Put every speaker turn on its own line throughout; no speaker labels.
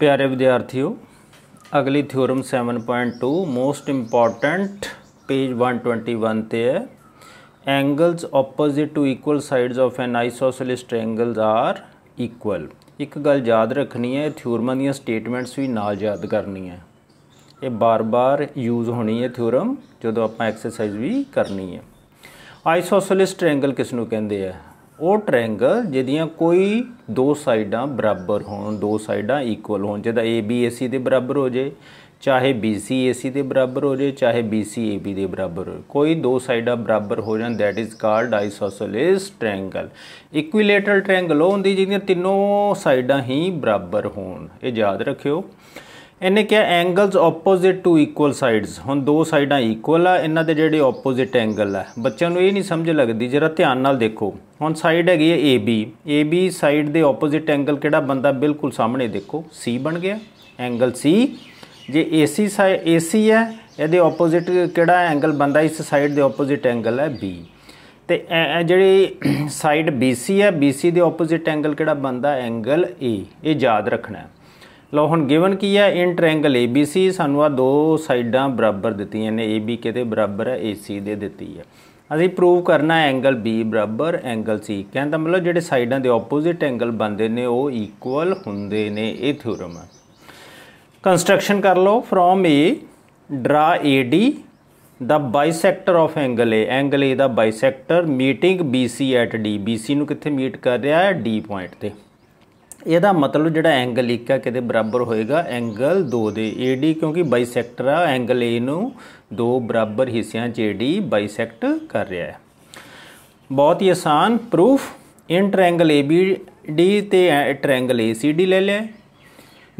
प्यारे विद्यार्थियों ਅਗਲੀ ਥਿਉਰਮ 7.2 ਮੋਸਟ ਇੰਪੋਰਟੈਂਟ ਪੇਜ 121 ਤੇ ਹੈ angles opposite to equal sides of an isosceles triangles are equal ਇੱਕ ਗੱਲ ਯਾਦ ਰੱਖਣੀ ਹੈ ਥਿਉਰਮਾਂ ਦੀਆਂ ਸਟੇਟਮੈਂਟਸ ਵੀ ਨਾਲ ਯਾਦ ਕਰਨੀ ਹੈ ਇਹ ਬਾਰ-ਬਾਰ ਯੂਜ਼ ਹੋਣੀ ਹੈ ਥਿਉਰਮ ਜਦੋਂ ਆਪਾਂ ਐਕਸਰਸਾਈਜ਼ ਵੀ ਕਰਨੀ ਹੈ ਆਈਸੋਸੈਲਿਸ ਟ੍ਰਾਇੰਗਲ ਕਿਸ ਨੂੰ ਕਹਿੰਦੇ ਆ ਉਹ ਟ੍ਰਾਇੰਗਲ ਜਿਹਦੀਆਂ ਕੋਈ ਦੋ ਸਾਈਡਾਂ ਬਰਾਬਰ ਹੋਣ ਦੋ ਸਾਈਡਾਂ ਇਕੁਅਲ ਹੋਣ ਜਿਹਦਾ ABC ਦੇ ਬਰਾਬਰ ਹੋ ਜੇ ਚਾਹੇ BCAC ਦੇ ਬਰਾਬਰ ਹੋ ਜੇ ਚਾਹੇ BCAB ਦੇ ਬਰਾਬਰ ਹੋ ਕੋਈ ਦੋ ਸਾਈਡਾਂ ਬਰਾਬਰ ਹੋ ਜਾਣ that is called isosceles triangle equilateral triangle ਉਹ ਹੁੰਦੀ ਜਿਹਦੀਆਂ ਤਿੰਨੋਂ ਸਾਈਡਾਂ ਹੀ ਬਰਾਬਰ ਹੋਣ ਇਹ ਯਾਦ ਰੱਖਿਓ ਇਹਨੇ ਕਿਹਾ angles opposite to equal sides ਹੁਣ ਦੋ ਸਾਈਡਾਂ ਇਕੁਅਲ ਆ ਇਹਨਾਂ ਦੇ ਜਿਹੜੇ ਆਪੋਜ਼ਿਟ ਐਂਗਲ ਆ ਬੱਚਿਆਂ ਨੂੰ ਇਹ ਨਹੀਂ ਸਮਝ ਲੱਗਦੀ ਜਰਾ ਧਿਆਨ ਨਾਲ ਦੇਖੋ ਹੁਣ ਸਾਈਡ ਹੈਗੀ ਹੈ AB AB ਸਾਈਡ ਦੇ ਆਪੋਜ਼ਿਟ ਐਂਗਲ ਕਿਹੜਾ ਬੰਦਾ ਬਿਲਕੁਲ ਸਾਹਮਣੇ ਦੇਖੋ C ਬਣ ਗਿਆ ਐਂਗਲ C ਜੇ AC ਸਾਈ AC ਹੈ ਇਹਦੇ ਆਪੋਜ਼ਿਟ ਕਿਹੜਾ ਐਂਗਲ ਬੰਦਾ ਇਸ ਸਾਈਡ ਦੇ ਆਪੋਜ਼ਿਟ ਐਂਗਲ ਹੈ B ਤੇ ਜਿਹੜੀ ਸਾਈਡ BC ਹੈ BC ਦੇ ਆਪੋਜ਼ਿਟ ਐਂਗਲ ਕਿਹੜਾ ਬੰਦਾ ਐਂਗਲ A ਇਹ ਯਾਦ ਰੱਖਣਾ ਲੋ ਹੁਣ ਗਿਵਨ ਕੀ ਹੈ ਇਨ ਟ੍ਰਾਇੰਗਲ ABC ਸਾਨੂੰ ਆ ਦੋ ਸਾਈਡਾਂ ਬਰਾਬਰ ਦਿੱਤੀਆਂ ਨੇ AB ਕਿਤੇ ਬਰਾਬਰ ਹੈ AC ਦੇ ਦਿੱਤੀ ਹੈ ਅਸੀਂ ਪ੍ਰੂਵ ਕਰਨਾ ਐਂਗਲ B ਬਰਾਬਰ ਐਂਗਲ C ਕਹਿੰਦਾ ਮਤਲਬ ਜਿਹੜੇ ਸਾਈਡਾਂ ਦੇ ਆਪੋਜ਼ਿਟ ਐਂਗਲ ਬਣਦੇ ਨੇ ਉਹ ਇਕੁਅਲ ਹੁੰਦੇ ਨੇ ਇਹ ਥਿਉਰਮ ਹੈ ਕੰਸਟਰਕਸ਼ਨ ਕਰ ਲਓ ਫਰੋਮ A ਡਰਾ AD ਦਾ bisector of angle A angle A ਦਾ bisector meeting BC at D BC ਨੂੰ ਕਿੱਥੇ ਮੀਟ ਕਰ ਰਿਹਾ ਹੈ D ਪੁਆਇੰਟ ਤੇ ਇਹਦਾ ਮਤਲਬ ਜਿਹੜਾ ਐਂਗਲ 1 ਆ ਕਿਤੇ ਬਰਾਬਰ ਹੋਏਗਾ ਐਂਗਲ 2 ਦੇ AD ਕਿਉਂਕਿ ਬਾਈਸੈਕਟਰ ਆ ਐਂਗਲ A ਨੂੰ ਦੋ ਬਰਾਬਰ ਹਿੱਸਿਆਂ 'ਚ AD ਬਾਈਸੈਕਟ ਕਰ ਰਿਹਾ ਹੈ ਬਹੁਤ ਹੀ ਆਸਾਨ ਪ੍ਰੂਫ ਇਨ ਟ੍ਰਾਇੰਗਲ ABD ਤੇ ਟ੍ਰਾਇੰਗਲ ACD ਲੈ ਲਿਆ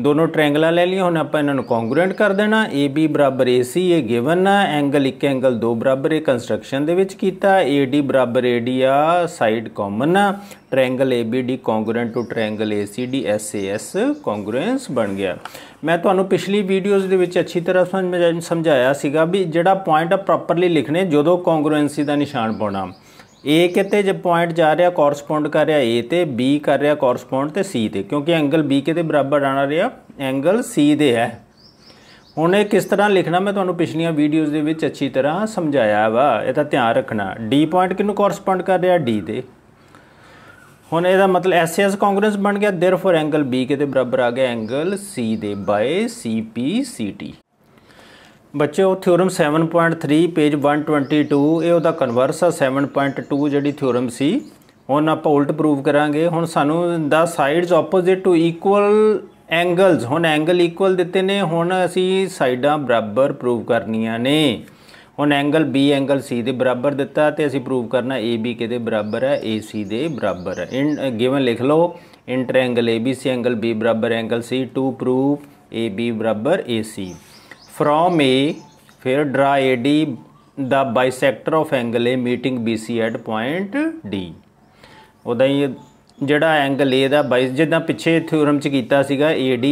ਦੋਨੋਂ ਟ੍ਰਾਇੰਗਲਾਂ ਲੈ ਲਈਆਂ ਹੁਣ ਆਪਾਂ ਇਹਨਾਂ ਨੂੰ ਕੰਗਰੂਐਂਟ ਕਰ ਦੇਣਾ AB ਬਰਾਬਰ AC ਇਹ ਗਿਵਨ ਆ ਐਂਗਲ ਇੱਕ ਐਂਗਲ ਦੋ ਬਰਾਬਰ ਇਹ ਕੰਸਟਰਕਸ਼ਨ ਦੇ ਵਿੱਚ ਕੀਤਾ AD ਬਰਾਬਰ AD ਆ ਸਾਈਡ ਕਾਮਨ ਆ triangle ABD congruent to triangle ACD SAS congruence ਬਣ ਗਿਆ ਮੈਂ ਤੁਹਾਨੂੰ ਪਿਛਲੀ ਵੀਡੀਓਜ਼ ਦੇ ਵਿੱਚ ਅੱਛੀ ਤਰ੍ਹਾਂ ਸਮਝਾਇਆ ਸੀਗਾ ਵੀ ਜਿਹੜਾ ਪੁਆਇੰਟ ਆ ਪ੍ਰੋਪਰਲੀ ਲਿਖਣੇ ਜਦੋਂ ਕੰਗਰੂਐਂਸੀ ਦਾ ਨਿਸ਼ਾਨ ਪਾਉਣਾ A ਕਿਤੇ ਜੇ ਪੁਆਇੰਟ ਜਾ ਰਿਹਾ ਕੋਰਸਪੌਂਡ ਕਰ ਰਿਹਾ A ਤੇ B ਕਰ ਰਿਹਾ ਕੋਰਸਪੌਂਡ ਤੇ C ਤੇ ਕਿਉਂਕਿ ਐਂਗਲ B ਕਿਤੇ ਬਰਾਬਰ ਆਣਾ ਰਿਹਾ ਐਂਗਲ C ਦੇ ਹੈ ਹੁਣ ਇਹ ਕਿਸ ਤਰ੍ਹਾਂ ਲਿਖਣਾ ਮੈਂ ਤੁਹਾਨੂੰ ਪਿਛਲੀਆਂ ਵੀਡੀਓਜ਼ ਦੇ ਵਿੱਚ ਅੱਛੀ ਤਰ੍ਹਾਂ ਸਮਝਾਇਆ ਵਾ ਇਹ ਤਾਂ ਧਿਆਨ ਰੱਖਣਾ D ਪੁਆਇੰਟ ਕਿਨੂੰ ਕੋਰਸਪੌਂਡ ਕਰ ਰਿਹਾ D ਦੇ ਹੁਣ ਇਹਦਾ ਮਤਲਬ ਐਸਐਸ ਕਾਂਗਰਸ ਬਣ ਗਿਆ देयरफॉर ਐਂਗਲ B ਕਿਤੇ ਬਰਾਬਰ ਆ ਗਿਆ ਐਂਗਲ C ਦੇ ਬਾਈ CPCT ਬੱਚਿਓ ਥਿਉਰਮ 7.3 ਪੇਜ 122 ਇਹ ਉਹਦਾ ਕਨਵਰਸ ਆ 7.2 ਜਿਹੜੀ ਥਿਉਰਮ ਸੀ ਹੁਣ ਆਪਾਂ ਉਲਟ ਪ੍ਰੂਫ ਕਰਾਂਗੇ ਹੁਣ ਸਾਨੂੰ ਦਾ sides opposite to equal angles ਹੁਣ ਐਂਗਲ ਇਕੁਅਲ ਦਿੱਤੇ ਨੇ ਹੁਣ ਅਸੀਂ ਸਾਈਡਾਂ ਬਰਾਬਰ ਪ੍ਰੂਫ ਕਰਨੀਆਂ ਨੇ ਹੁਣ ਐਂਗਲ B ਐਂਗਲ C ਦੇ ਬਰਾਬਰ ਦਿੱਤਾ ਤੇ ਅਸੀਂ ਪ੍ਰੂਫ ਕਰਨਾ AB ਕਿਹਦੇ ਬਰਾਬਰ ਹੈ AC ਦੇ ਬਰਾਬਰ ਹੈ ਇਨ ਗਿਵਨ ਲਿਖ ਲਓ ਇੰਟਰ ਐਂਗਲ ABC ਐਂਗਲ B ਬਰਾਬਰ angle C to proof AB ਬਰਾਬਰ AC from A ਫਿਰ draw AD ਦਾ bisector of angle A meeting BC at point D ਉਦਾਂ ਹੀ ਜਿਹੜਾ ਐਂਗਲ A ਦਾ ਬਾਈ ਜਿੱਦਾਂ ਪਿੱਛੇ ਥਿਉਰਮ ਚ ਕੀਤਾ ਸੀਗਾ AD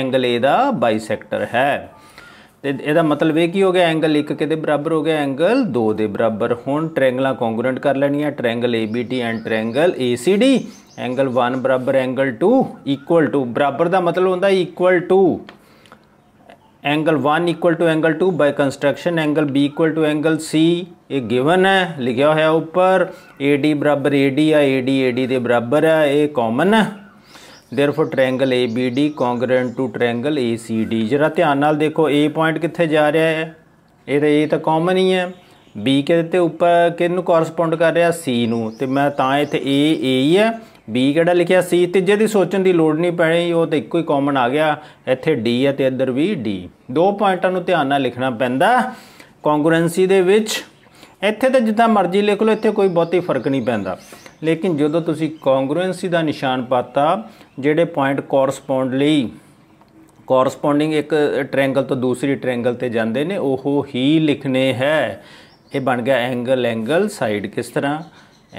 ਐਂਗਲ A ਦਾ ਬਾਈਸੈਕਟਰ ਹੈ ਤੇ ਇਹਦਾ ਮਤਲਬ ਇਹ ਕੀ ਹੋ ਗਿਆ ਐਂਗਲ 1 ਕਿਤੇ ਬਰਾਬਰ ਹੋ ਗਿਆ ਐਂਗਲ 2 ਦੇ ਬਰਾਬਰ ਹੁਣ ਟ੍ਰਾਇੰਗਲਾਂ ਕੌਂਗਰੂਐਂਟ ਕਰ ਲੈਣੀਆਂ triangle ABT and triangle ACD angle 1 ਬਰਾਬਰ ਐਂਗਲ 2 ਇਕੁਅਲ ਟੂ ਬਰਾਬਰ ਦਾ ਮਤਲਬ ਹੁੰਦਾ equal to angle one equal to angle two by construction angle B equal to angle C ਇਹ ਗਿਵਨ ਹੈ ਲਿਖਿਆ ਹੋਇਆ ਉੱਪਰ AD ਬਰਾਬਰ AD ਆ AD AD ਦੇ ਬਰਾਬਰ ਆ ਇਹ ਕਾਮਨ ਹੈ therefore triangle ABD congruent to triangle ACD ਜਰਾ ਧਿਆਨ ਨਾਲ ਦੇਖੋ A ਪੁਆਇੰਟ ਕਿੱਥੇ ਜਾ ਰਿਹਾ ਹੈ ਇਹ ਤਾਂ ਇਹ ਤਾਂ ਕਾਮਨ ਹੀ ਹੈ ਬੀ ਕਿਹਦੇ ਤੇ ਉੱਪਰ ਕਿਹਨੂੰ ਕੋਰਸਪੋਂਡ ਕਰ ਰਿਹਾ ਸੀ ਨੂੰ ਤੇ ਮੈਂ ਤਾਂ ਇੱਥੇ A A ਹੀ ਹੈ ਬੀ ਕਿਹੜਾ ਲਿਖਿਆ ਸੀ ਤੇ ਜਿਹਦੀ ਸੋਚਣ ਦੀ ਲੋੜ ਨਹੀਂ ਪੈਣੀ ਉਹ ਤਾਂ ਇੱਕੋ ਹੀ ਕਾਮਨ ਆ ਗਿਆ ਇੱਥੇ D ਹੈ ਤੇ ਇੱਧਰ ਵੀ D ਦੋ ਪੁਆਇੰਟਾਂ ਨੂੰ ਧਿਆਨ ਨਾਲ ਲਿਖਣਾ ਪੈਂਦਾ ਕੌਂਗਰੈਂਸੀ ਦੇ ਵਿੱਚ ਇੱਥੇ ਤਾਂ ਜਿੱਦਾਂ ਮਰਜ਼ੀ ਲਿਖ ਲਓ ਇੱਥੇ ਕੋਈ ਬਹੁਤੀ ਫਰਕ ਨਹੀਂ ਪੈਂਦਾ ਲੇਕਿਨ ਜਦੋਂ ਤੁਸੀਂ ਕੌਂਗਰੂਐਂਸੀ ਦਾ ਨਿਸ਼ਾਨ ਪਾਤਾ ਜਿਹੜੇ ਪੁਆਇੰਟ ਕੋਰਸਪੋਂਡ ਲਈ ਕੋਰਸਪੋਂਡਿੰਗ ਇੱਕ ਟ੍ਰਾਇੰਗਲ ਤੋਂ ਦੂਸਰੀ ਟ੍ਰਾਇੰਗਲ ਤੇ ਜਾਂਦੇ ਨੇ ਉਹ ਹੀ ਲਿਖਨੇ ਹੈ ਇਹ ਬਣ ਗਿਆ ਐਂਗਲ ਐਂਗਲ ਸਾਈਡ ਕਿਸ ਤਰ੍ਹਾਂ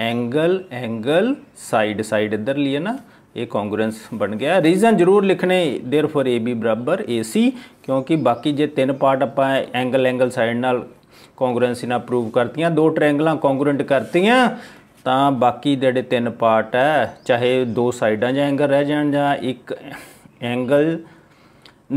ਐਂਗਲ ਐਂਗਲ ਸਾਈਡ ਸਾਈਡ ਇੱਧਰ ਲਈ ਨਾ ਇਹ ਕੰਗਰੂਐਂਸ ਬਣ ਗਿਆ ਰੀਜ਼ਨ ਜ਼ਰੂਰ लिखने देर फॉर ए AC ਕਿਉਂਕਿ ਬਾਕੀ ਜੇ ਤਿੰਨ ਪਾਰਟ ਆਪਾਂ ਐਂਗਲ ਐਂਗਲ ਸਾਈਡ ਨਾਲ ਕੰਗਰੂਐਂਸੀ ਨਾਲ ਪ੍ਰੂਵ ਕਰਤੀਆਂ ਦੋ ਟ੍ਰਾਇੰਗਲਾਂ ਕੰਗਰੂਐਂਟ ਕਰਤੀਆਂ ਤਾਂ ਬਾਕੀ ਜਿਹੜੇ ਤਿੰਨ ਪਾਰਟ ਹੈ ਚਾਹੇ ਦੋ ਸਾਈਡਾਂ ਜਾਂ ਐਂਗਲ ਰਹਿ ਜਾਣ ਜਾਂ ਇੱਕ ਐਂਗਲ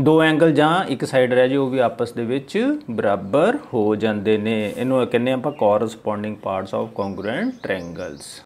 ਦੋ ਐਂਗਲ ਜਾਂ ਇੱਕ ਸਾਈਡ ਰਹਿ ਜੇ ਉਹ ਵੀ ਆਪਸ ਦੇ ਵਿੱਚ ਬਰਾਬਰ ਹੋ ਜਾਂਦੇ ਨੇ ਇਹਨੂੰ ਕਹਿੰਦੇ ਆਪਾਂ corresponding parts of congruent triangles